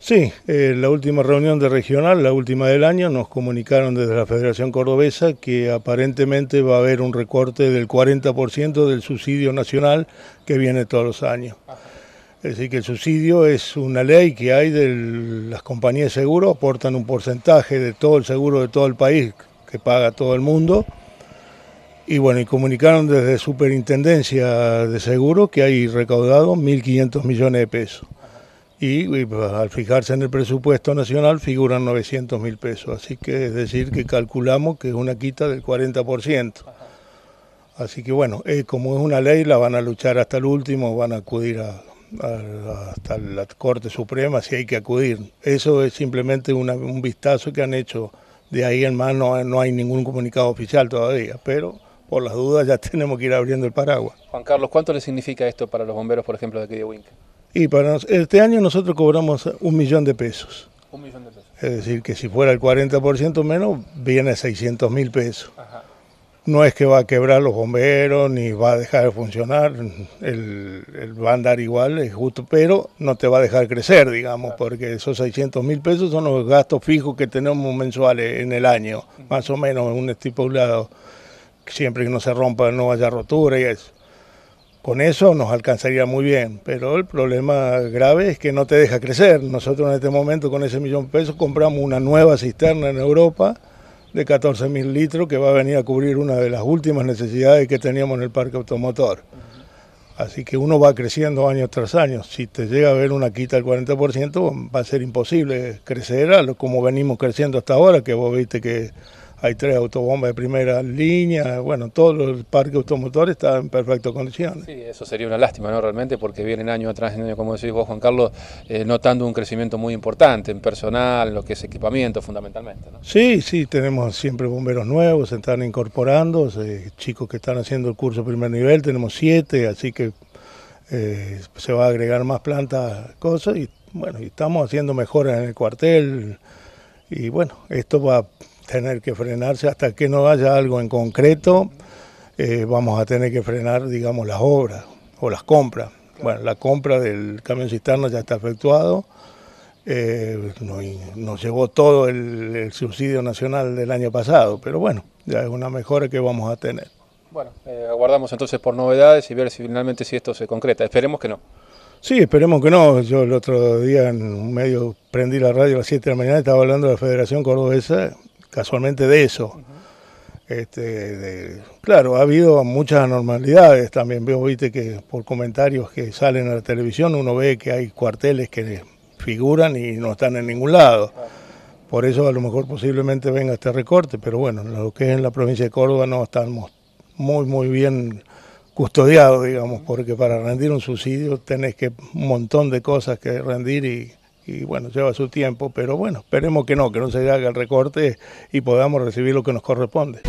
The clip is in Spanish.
Sí, en eh, la última reunión de regional, la última del año, nos comunicaron desde la Federación Cordobesa que aparentemente va a haber un recorte del 40% del subsidio nacional que viene todos los años. Es decir, que el subsidio es una ley que hay de las compañías de seguro, aportan un porcentaje de todo el seguro de todo el país que paga todo el mundo. Y bueno, y comunicaron desde Superintendencia de Seguro que hay recaudado 1.500 millones de pesos y, al fijarse en el presupuesto nacional figuran 900 mil pesos, así que es decir que calculamos que es una quita del 40%. Así que bueno, eh, como es una ley, la van a luchar hasta el último, van a acudir a, hasta la Corte Suprema si hay que acudir. Eso es simplemente un vistazo que han hecho, de ahí en más no, hay ningún comunicado oficial todavía, pero por las dudas ya tenemos que ir abriendo el paraguas. Juan Carlos, ¿cuánto le significa esto para los bomberos, por ejemplo, de aquí y para este año nosotros cobramos un millón de pesos. Un millón de pesos. Es decir, que si fuera el 40% menos, viene 600 mil pesos. No es que va a quebrar los bomberos, ni va a dejar de funcionar, el, va a andar igual, justo, pero no te va a dejar crecer, digamos, porque esos 600 mil pesos son los gastos fijos que tenemos mensuales en el año, más o menos, en un estipulado, siempre que no se rompa, no haya rotura y eso. Con eso nos alcanzaría muy bien, pero el problema grave es que no te deja crecer. Nosotros en este momento con ese millón de pesos compramos una nueva cisterna en Europa de 14.000 litros que va a venir a cubrir una de las últimas necesidades que teníamos en el parque automotor. Así que uno va creciendo año tras año. Si te llega a ver una quita del 40%, va a ser imposible crecer a lo como venimos creciendo hasta ahora, que vos viste que hay tres autobombas de primera línea, bueno, todo el parque automotor está en perfecto condiciones. Sí, eso sería una lástima, ¿no? Realmente, porque vienen año atrás, año, como decís vos, Juan Carlos, eh, notando un crecimiento muy importante en personal, en lo que es equipamiento, fundamentalmente, ¿no? Sí, sí, tenemos siempre bomberos nuevos, se están incorporando, chicos que están haciendo el curso primer nivel, tenemos siete, así que eh, se va a agregar más plantas, cosas, y bueno, y estamos haciendo mejoras en el cuartel, y bueno, esto va tener que frenarse hasta que no haya algo en concreto, eh, vamos a tener que frenar, digamos, las obras o las compras. Bueno, la compra del camión cisterna ya está efectuado, eh, nos, llevó llegó todo el, subsidio nacional del año pasado, pero bueno, ya es una mejora que vamos a tener. Bueno, eh, aguardamos entonces por novedades y ver si finalmente si esto se concreta. Esperemos que no. Sí, esperemos que no. Yo el otro día en un medio prendí la radio a las 7 de la mañana, estaba hablando de la Federación Cordobesa casualmente de eso. Este, claro, ha habido muchas anormalidades también. Veo, viste, que por comentarios que salen a la televisión uno ve que hay cuarteles que figuran y no están en ningún lado. Por eso a lo mejor posiblemente venga este recorte, pero bueno, lo que es en la provincia de Córdoba no estamos muy, muy bien custodiados, digamos, porque para rendir un subsidio tenés que un montón de cosas que rendir y y bueno, lleva su tiempo, pero bueno, esperemos que no, que no se haga el recorte y podamos recibir lo que nos corresponde.